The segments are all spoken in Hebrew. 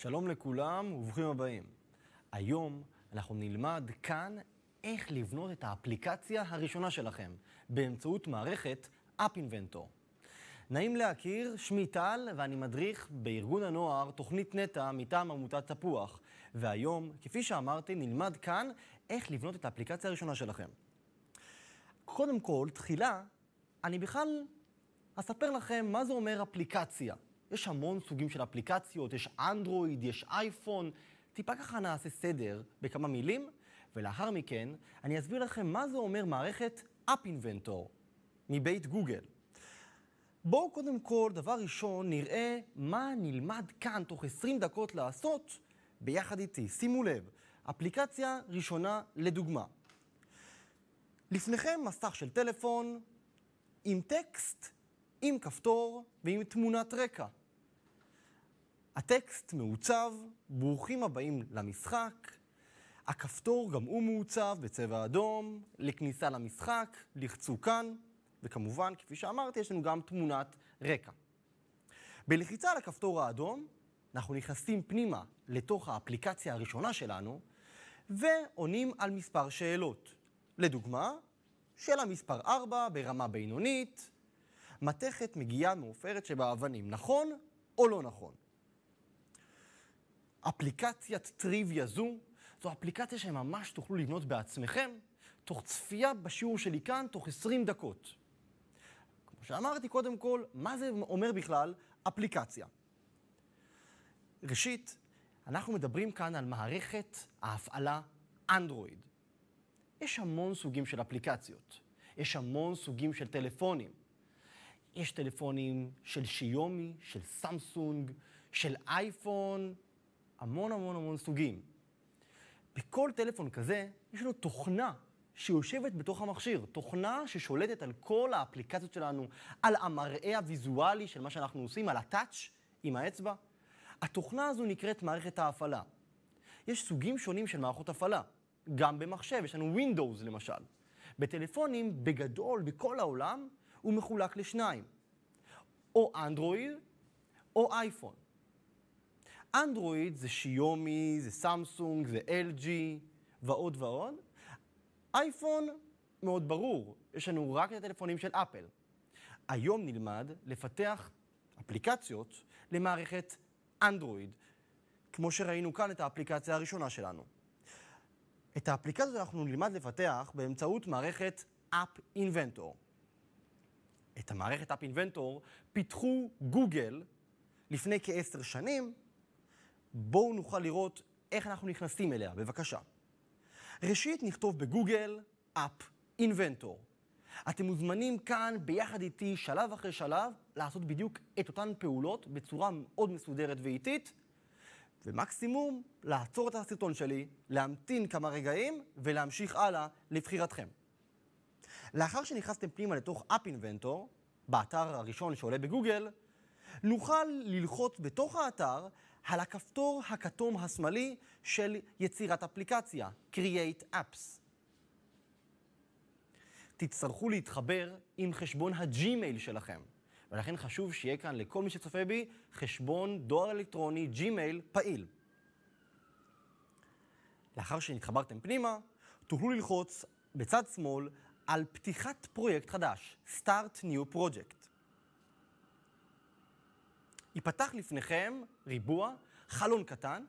שלום לכולם וברוכים הבאים. היום אנחנו נלמד כאן איך לבנות את האפליקציה הראשונה שלכם באמצעות מערכת App Inventor. נעים להכיר, שמי טל ואני מדריך בארגון הנוער תוכנית נטע מטעם עמותת תפוח. והיום, כפי שאמרתי, נלמד כאן איך לבנות את האפליקציה הראשונה שלכם. קודם כל, תחילה, אני בכלל אספר לכם מה זה אומר אפליקציה. יש המון סוגים של אפליקציות, יש אנדרואיד, יש אייפון. טיפה ככה נעשה סדר בכמה מילים, ולאחר מכן אני אסביר לכם מה זה אומר מערכת App Inventor מבית גוגל. בואו קודם כל, דבר ראשון, נראה מה נלמד כאן תוך 20 דקות לעשות ביחד איתי. שימו לב, אפליקציה ראשונה לדוגמה. לפניכם מסך של טלפון עם טקסט, עם כפתור ועם תמונת רקע. הטקסט מעוצב, ברוכים הבאים למשחק. הכפתור גם הוא מעוצב בצבע אדום, לכניסה למשחק, לחצו כאן, וכמובן, כפי שאמרתי, יש לנו גם תמונת רקע. בלחיצה על הכפתור האדום, אנחנו נכנסים פנימה לתוך האפליקציה הראשונה שלנו, ועונים על מספר שאלות. לדוגמה, שאלה מספר 4 ברמה בינונית, מתכת מגיעה מעופרת שבאבנים, נכון או לא נכון? אפליקציית טריוויה זו זו אפליקציה שממש תוכלו לבנות בעצמכם, תוך צפייה בשיעור שלי כאן, תוך 20 דקות. כמו שאמרתי, קודם כל, מה זה אומר בכלל אפליקציה? ראשית, אנחנו מדברים כאן על מערכת ההפעלה אנדרואיד. יש המון סוגים של אפליקציות, יש המון סוגים של טלפונים. יש טלפונים של שיומי, של סמסונג, של אייפון, המון המון המון סוגים. בכל טלפון כזה יש לנו תוכנה שיושבת בתוך המכשיר, תוכנה ששולטת על כל האפליקציות שלנו, על המראה הוויזואלי של מה שאנחנו עושים, על הטאץ' עם האצבע. התוכנה הזו נקראת מערכת ההפעלה. יש סוגים שונים של מערכות הפעלה. גם במחשב, יש לנו Windows למשל. בטלפונים, בגדול, בכל העולם, הוא מחולק לשניים. או אנדרואיד או אייפון. אנדרואיד זה שיומי, זה סמסונג, זה LG, ועוד ועוד. אייפון מאוד ברור, יש לנו רק את הטלפונים של אפל. היום נלמד לפתח אפליקציות למערכת אנדרואיד, כמו שראינו כאן את האפליקציה הראשונה שלנו. את האפליקציות אנחנו נלמד לפתח באמצעות מערכת App Inventor. את המערכת App Inventor פיתחו גוגל לפני כעשר שנים, בואו נוכל לראות איך אנחנו נכנסים אליה, בבקשה. ראשית נכתוב בגוגל App Inventor. אתם מוזמנים כאן ביחד איתי שלב אחרי שלב לעשות בדיוק את אותן פעולות בצורה מאוד מסודרת ואיטית, ומקסימום לעצור את הסרטון שלי, להמתין כמה רגעים ולהמשיך הלאה לבחירתכם. לאחר שנכנסתם פנימה לתוך App Inventor, באתר הראשון שעולה בגוגל, נוכל ללחוץ בתוך האתר על הכפתור הכתום השמאלי של יצירת אפליקציה, Create Apps. תצטרכו להתחבר עם חשבון הג'ימייל שלכם, ולכן חשוב שיהיה כאן לכל מי שצופה בי חשבון דואר אלקטרוני ג'ימייל פעיל. לאחר שנתחברתם פנימה, תוכלו ללחוץ בצד שמאל על פתיחת פרויקט חדש, Start New Project. ייפתח לפניכם ריבוע, חלון קטן,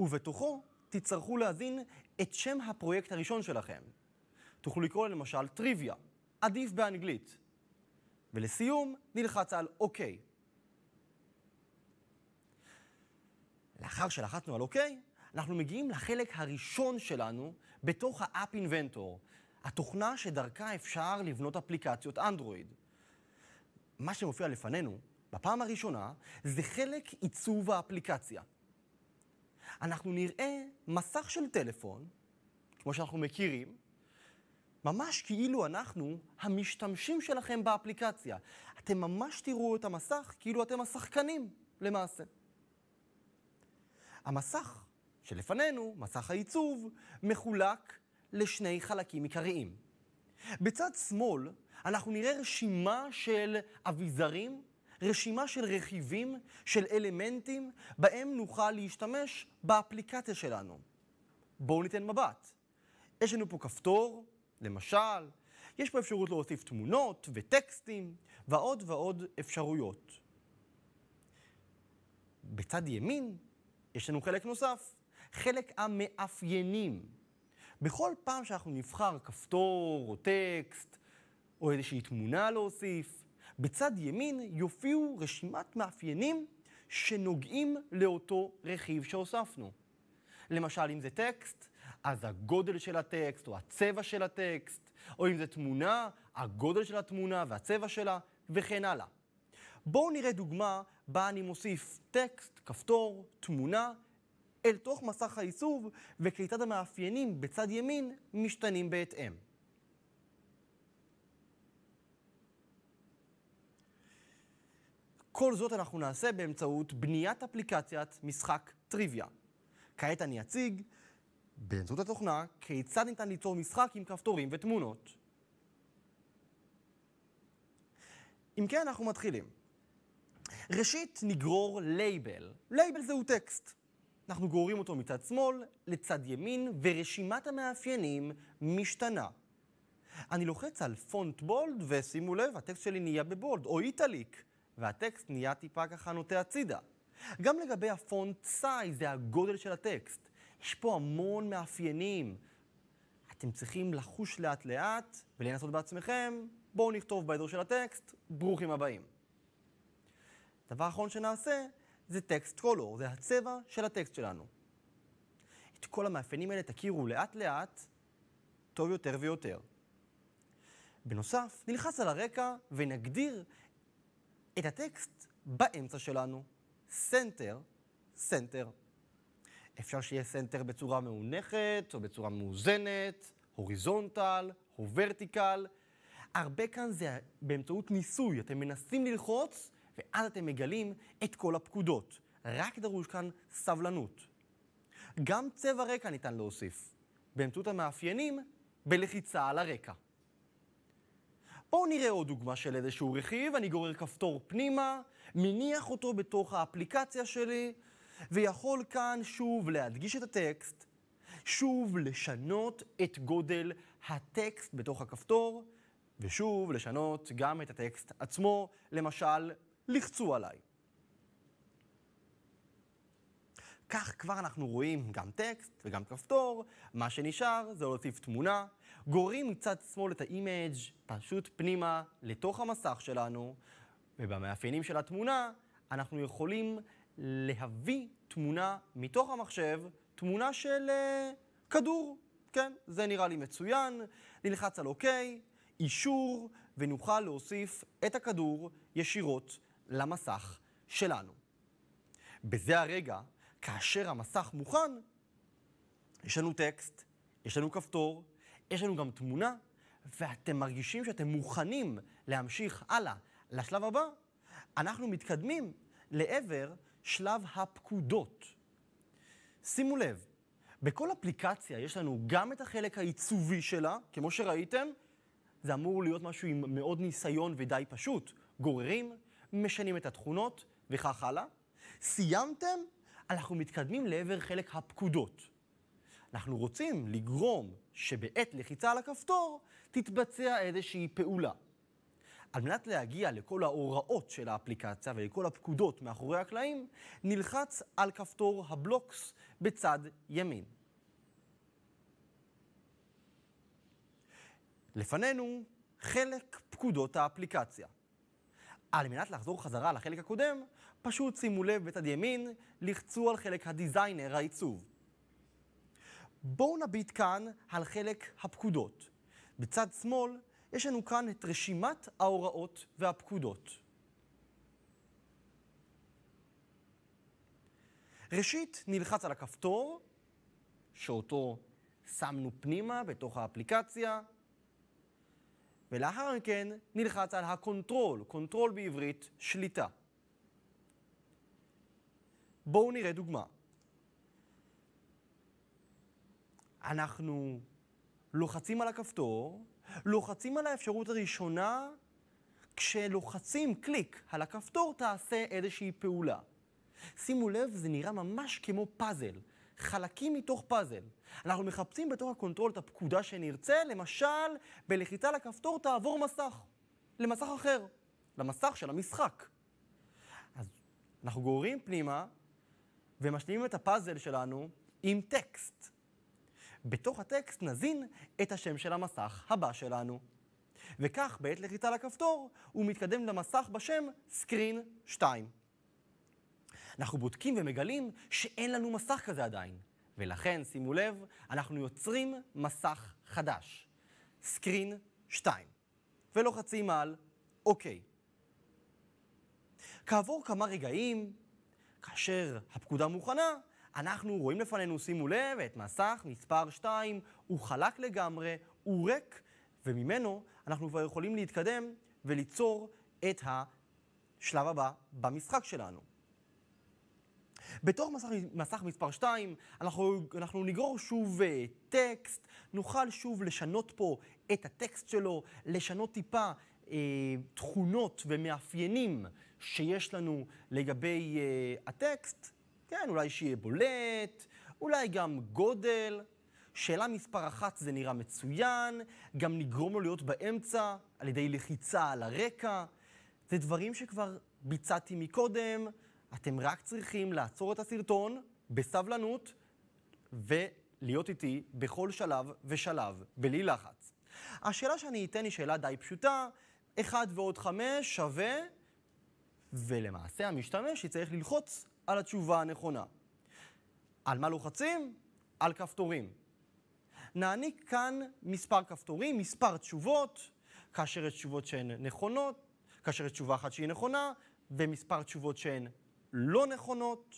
ובתוכו תצטרכו להבין את שם הפרויקט הראשון שלכם. תוכלו לקרוא למשל טריוויה, עדיף באנגלית. ולסיום, נלחץ על אוקיי. לאחר שלחצנו על אוקיי, אנחנו מגיעים לחלק הראשון שלנו בתוך האפ אינבנטור, התוכנה שדרכה אפשר לבנות אפליקציות אנדרואיד. מה שמופיע לפנינו בפעם הראשונה, זה חלק עיצוב האפליקציה. אנחנו נראה מסך של טלפון, כמו שאנחנו מכירים, ממש כאילו אנחנו המשתמשים שלכם באפליקציה. אתם ממש תראו את המסך כאילו אתם השחקנים, למעשה. המסך שלפנינו, מסך העיצוב, מחולק לשני חלקים עיקריים. בצד שמאל אנחנו נראה רשימה של אביזרים רשימה של רכיבים, של אלמנטים, בהם נוכל להשתמש באפליקציה שלנו. בואו ניתן מבט. יש לנו פה כפתור, למשל, יש פה אפשרות להוסיף תמונות וטקסטים, ועוד ועוד אפשרויות. בצד ימין יש לנו חלק נוסף, חלק המאפיינים. בכל פעם שאנחנו נבחר כפתור או טקסט, או איזושהי תמונה להוסיף, בצד ימין יופיעו רשימת מאפיינים שנוגעים לאותו רכיב שהוספנו. למשל, אם זה טקסט, אז הגודל של הטקסט, או הצבע של הטקסט, או אם זה תמונה, הגודל של התמונה והצבע שלה, וכן הלאה. בואו נראה דוגמה בה אני מוסיף טקסט, כפתור, תמונה, אל תוך מסך העיצוב, וכיצד המאפיינים בצד ימין משתנים בהתאם. כל זאת אנחנו נעשה באמצעות בניית אפליקציית משחק טריוויה. כעת אני אציג, באמצעות התוכנה, כיצד ניתן ליצור משחק עם כפתורים ותמונות. אם כן, אנחנו מתחילים. ראשית, נגרור לייבל. לייבל זהו טקסט. אנחנו גוררים אותו מצד שמאל לצד ימין, ורשימת המאפיינים משתנה. אני לוחץ על פונט בולד, ושימו לב, הטקסט שלי נהיה בבולד, או איטליק. והטקסט נהיה טיפה ככה נוטה הצידה. גם לגבי הפונט סייז, זה הגודל של הטקסט. יש פה המון מאפיינים. אתם צריכים לחוש לאט-לאט ולנסות בעצמכם, בואו נכתוב באזור של הטקסט, ברוכים הבאים. דבר אחרון שנעשה זה טקסט קולור, זה הצבע של הטקסט שלנו. את כל המאפיינים האלה תכירו לאט-לאט, טוב יותר ויותר. בנוסף, נלחץ על הרקע ונגדיר את הטקסט באמצע שלנו, סנטר, סנטר. אפשר שיהיה סנטר בצורה מאונכת או בצורה מאוזנת, הוריזונטל או ורטיקל. הרבה כאן זה באמצעות ניסוי, אתם מנסים ללחוץ ואז אתם מגלים את כל הפקודות. רק דרוש כאן סבלנות. גם צבע רקע ניתן להוסיף, באמצעות המאפיינים בלחיצה על הרקע. בואו נראה עוד דוגמה של איזשהו רכיב, אני גורר כפתור פנימה, מניח אותו בתוך האפליקציה שלי, ויכול כאן שוב להדגיש את הטקסט, שוב לשנות את גודל הטקסט בתוך הכפתור, ושוב לשנות גם את הטקסט עצמו, למשל, לחצו עליי. כך כבר אנחנו רואים גם טקסט וגם כפתור, מה שנשאר זה להוסיף תמונה, גוררים מצד שמאל את האימג' פשוט פנימה לתוך המסך שלנו, ובמאפיינים של התמונה אנחנו יכולים להביא תמונה מתוך המחשב, תמונה של uh, כדור, כן, זה נראה לי מצוין, נלחץ על אוקיי, אישור, ונוכל להוסיף את הכדור ישירות למסך שלנו. בזה הרגע כאשר המסך מוכן, יש לנו טקסט, יש לנו כפתור, יש לנו גם תמונה, ואתם מרגישים שאתם מוכנים להמשיך הלאה לשלב הבא, אנחנו מתקדמים לעבר שלב הפקודות. שימו לב, בכל אפליקציה יש לנו גם את החלק העיצובי שלה, כמו שראיתם, זה אמור להיות משהו עם מאוד ניסיון ודי פשוט. גוררים, משנים את התכונות וכך הלאה. סיימתם, אנחנו מתקדמים לעבר חלק הפקודות. אנחנו רוצים לגרום שבעת לחיצה על הכפתור תתבצע איזושהי פעולה. על מנת להגיע לכל ההוראות של האפליקציה ולכל הפקודות מאחורי הקלעים, נלחץ על כפתור הבלוקס בצד ימין. לפנינו חלק פקודות האפליקציה. על מנת לחזור חזרה לחלק הקודם, פשוט שימו לב בצד ימין, לחצו על חלק הדיזיינר, העיצוב. בואו נביט כאן על חלק הפקודות. בצד שמאל יש לנו כאן את רשימת ההוראות והפקודות. ראשית, נלחץ על הכפתור, שאותו שמנו פנימה בתוך האפליקציה, ולאחר מכן נלחץ על הקונטרול, קונטרול בעברית שליטה. בואו נראה דוגמה. אנחנו לוחצים על הכפתור, לוחצים על האפשרות הראשונה, כשלוחצים קליק על הכפתור תעשה איזושהי פעולה. שימו לב, זה נראה ממש כמו פאזל, חלקים מתוך פאזל. אנחנו מחפשים בתוך הקונטרול את הפקודה שנרצה, למשל, בלחיצה על הכפתור תעבור מסך, למסך אחר, למסך של המשחק. אז אנחנו גוררים פנימה ומשלימים את הפאזל שלנו עם טקסט. בתוך הטקסט נזין את השם של המסך הבא שלנו. וכך בעת לחיצה לכפתור, הוא מתקדם למסך בשם Screen 2. אנחנו בודקים ומגלים שאין לנו מסך כזה עדיין, ולכן, שימו לב, אנחנו יוצרים מסך חדש, Screen 2, ולוחצים על אוקיי. כעבור כמה רגעים כאשר הפקודה מוכנה, אנחנו רואים לפנינו, שימו לב, את מסך מספר 2, הוא חלק לגמרי, הוא ריק, וממנו אנחנו כבר יכולים להתקדם וליצור את השלב הבא במשחק שלנו. בתוך מסך, מסך מספר 2 אנחנו, אנחנו נגרור שוב uh, טקסט, נוכל שוב לשנות פה את הטקסט שלו, לשנות טיפה אה, תכונות ומאפיינים שיש לנו לגבי אה, הטקסט, כן, אולי שיהיה בולט, אולי גם גודל. שאלה מספר אחת זה נראה מצוין, גם נגרום לו להיות באמצע על ידי לחיצה על הרקע. זה דברים שכבר ביצעתי מקודם, אתם רק צריכים לעצור את הסרטון בסבלנות ולהיות איתי בכל שלב ושלב, בלי לחץ. השאלה שאני אתן היא שאלה די פשוטה, 1 ועוד 5 שווה, ולמעשה המשתמש יצטרך ללחוץ על התשובה הנכונה. על מה לוחצים? על כפתורים. נעניק כאן מספר כפתורים, מספר תשובות, כאשר יש תשובות שהן נכונות, כאשר יש תשובה אחת שהיא נכונה, ומספר תשובות שהן לא נכונות.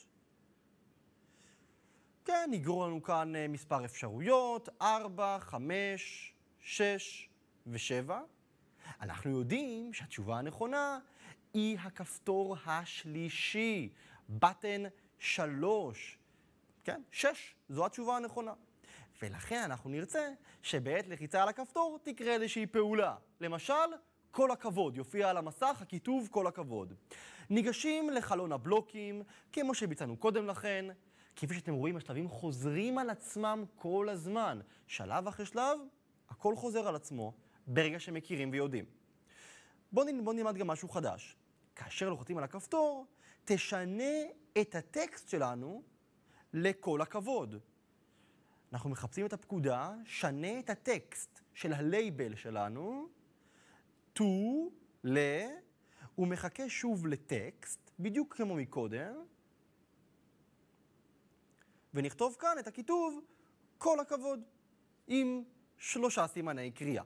כן, יגרו לנו כאן אה, מספר אפשרויות, 4, 5, 6 ו-7. אנחנו יודעים שהתשובה הנכונה היא הכפתור השלישי, בטן שלוש. כן? שש, זו התשובה הנכונה. ולכן אנחנו נרצה שבעת לחיצה על הכפתור תקרה איזושהי פעולה. למשל, כל הכבוד, יופיע על המסך הכיתוב כל הכבוד. ניגשים לחלון הבלוקים, כמו שביצענו קודם לכן. כפי שאתם רואים, השלבים חוזרים על עצמם כל הזמן. שלב אחרי שלב, הכל חוזר על עצמו. ברגע שמכירים ויודעים. בואו נלמד, בוא נלמד גם משהו חדש. כאשר לוחצים על הכפתור, תשנה את הטקסט שלנו לכל הכבוד. אנחנו מחפשים את הפקודה, שנה את הטקסט של הלייבל שלנו, to, ל, הוא מחכה שוב לטקסט, בדיוק כמו מקודם, ונכתוב כאן את הכיתוב כל הכבוד, עם שלושה סימני קריאה.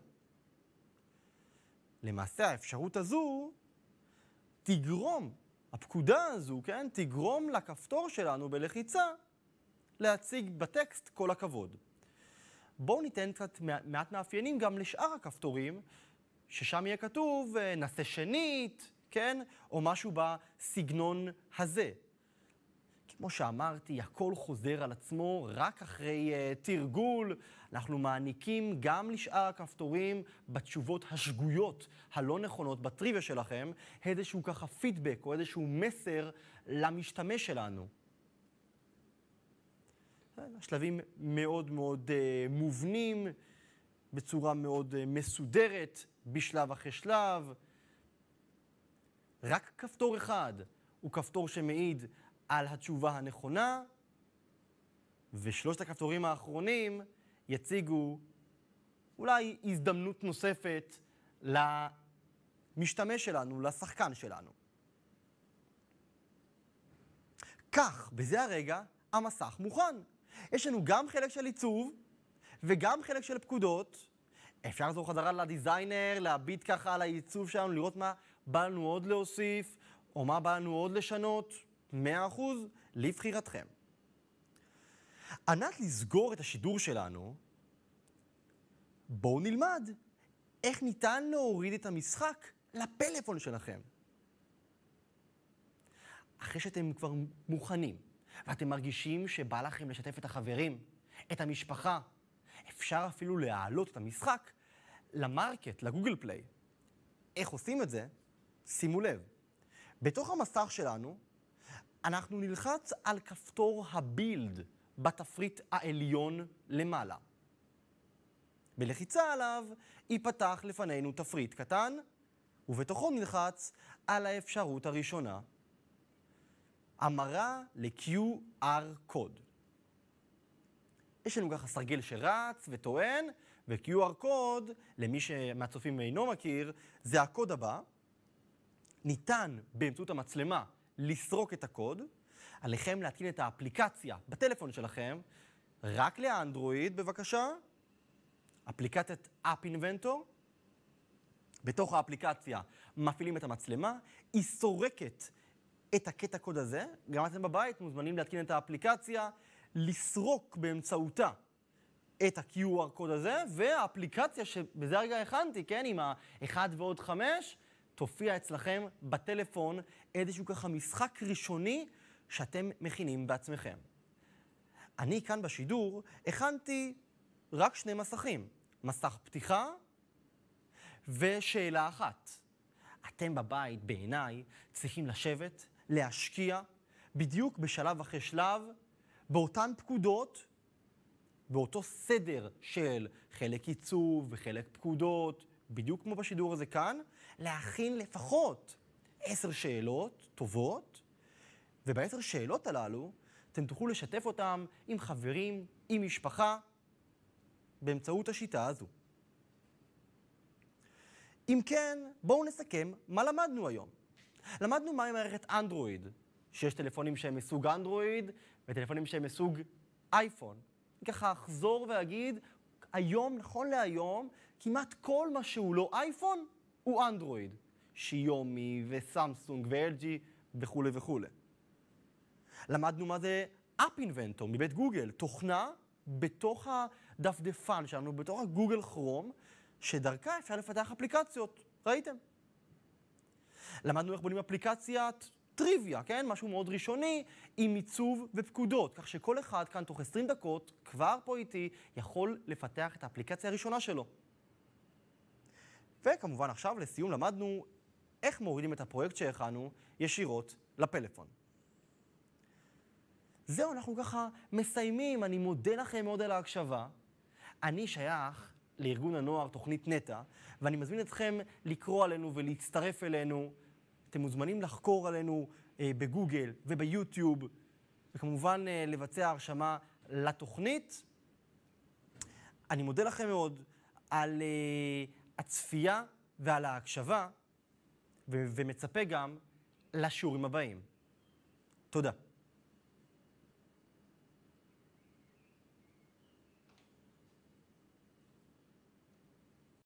למעשה האפשרות הזו תגרום, הפקודה הזו, כן, תגרום לכפתור שלנו בלחיצה להציג בטקסט כל הכבוד. בואו ניתן קצת מעט מאפיינים גם לשאר הכפתורים, ששם יהיה כתוב אה, נעשה שנית, כן, או משהו בסגנון הזה. כמו שאמרתי, הכל חוזר על עצמו רק אחרי uh, תרגול. אנחנו מעניקים גם לשאר הכפתורים בתשובות השגויות, הלא נכונות, בטריוויה שלכם, איזשהו ככה פידבק או איזשהו מסר למשתמש שלנו. השלבים מאוד מאוד uh, מובנים, בצורה מאוד uh, מסודרת, בשלב אחרי שלב. רק כפתור אחד הוא כפתור שמעיד על התשובה הנכונה, ושלושת הכפתורים האחרונים יציגו אולי הזדמנות נוספת למשתמש שלנו, לשחקן שלנו. כך, בזה הרגע, המסך מוכן. יש לנו גם חלק של עיצוב וגם חלק של פקודות. אפשר לחזור חזרה לדיזיינר, להביט ככה על העיצוב שלנו, לראות מה בא לנו עוד להוסיף, או מה בא לנו עוד לשנות. 100% לבחירתכם. על מנת לסגור את השידור שלנו, בואו נלמד איך ניתן להוריד את המשחק לפלאפון שלכם. אחרי שאתם כבר מוכנים ואתם מרגישים שבא לכם לשתף את החברים, את המשפחה, אפשר אפילו להעלות את המשחק למרקט, לגוגל פליי. איך עושים את זה? שימו לב. בתוך המסך שלנו אנחנו נלחץ על כפתור הבילד בתפריט העליון למעלה. בלחיצה עליו ייפתח לפנינו תפריט קטן, ובתוכו נלחץ על האפשרות הראשונה, המרה ל-QR קוד. יש לנו ככה סרגל שרץ וטוען, ו-QR קוד, למי שמהצופים אינו מכיר, זה הקוד הבא. ניתן באמצעות המצלמה לסרוק את הקוד, עליכם להתקין את האפליקציה בטלפון שלכם, רק לאנדרואיד בבקשה, אפליקציית אפ אינבנטור. בתוך האפליקציה מפעילים את המצלמה, היא סורקת את הקטע קוד הזה, גם אתם בבית מוזמנים להתקין את האפליקציה, לסרוק באמצעותה את ה-QR קוד הזה, והאפליקציה שבזה הרגע הכנתי, כן, עם ה-1 ועוד 5, תופיע אצלכם בטלפון איזשהו ככה משחק ראשוני שאתם מכינים בעצמכם. אני כאן בשידור הכנתי רק שני מסכים, מסך פתיחה ושאלה אחת. אתם בבית, בעיניי, צריכים לשבת, להשקיע, בדיוק בשלב אחרי שלב, באותן פקודות, באותו סדר של חלק עיצוב וחלק פקודות, בדיוק כמו בשידור הזה כאן, להכין לפחות עשר שאלות טובות, ובעשר שאלות הללו אתם תוכלו לשתף אותם עם חברים, עם משפחה, באמצעות השיטה הזו. אם כן, בואו נסכם מה למדנו היום. למדנו מהי מערכת אנדרואיד, שיש טלפונים שהם מסוג אנדרואיד וטלפונים שהם מסוג אייפון. ככה אחזור ואגיד, היום, נכון להיום, כמעט כל מה שהוא לא אייפון הוא אנדרואיד. שיומי וסמסונג ו-LG וכולי וכולי. למדנו מה זה App Inventor מבית גוגל, תוכנה בתוך הדפדפן שלנו, בתוך הגוגל כרום, שדרכה אפשר לפתח אפליקציות, ראיתם? למדנו איך בונים אפליקציית טריוויה, כן? משהו מאוד ראשוני, עם עיצוב ופקודות, כך שכל אחד כאן תוך 20 דקות, כבר פה איתי, יכול לפתח את האפליקציה הראשונה שלו. וכמובן עכשיו לסיום למדנו איך מורידים את הפרויקט שהכנו ישירות לפלאפון. זהו, אנחנו ככה מסיימים, אני מודה לכם מאוד על ההקשבה. אני שייך לארגון הנוער תוכנית נטע, ואני מזמין אתכם לקרוא עלינו ולהצטרף אלינו. אתם מוזמנים לחקור עלינו אה, בגוגל וביוטיוב, וכמובן אה, לבצע הרשמה לתוכנית. אני מודה לכם מאוד על... אה, הצפייה ועל ההקשבה, ומצפה גם לשיעורים הבאים. תודה.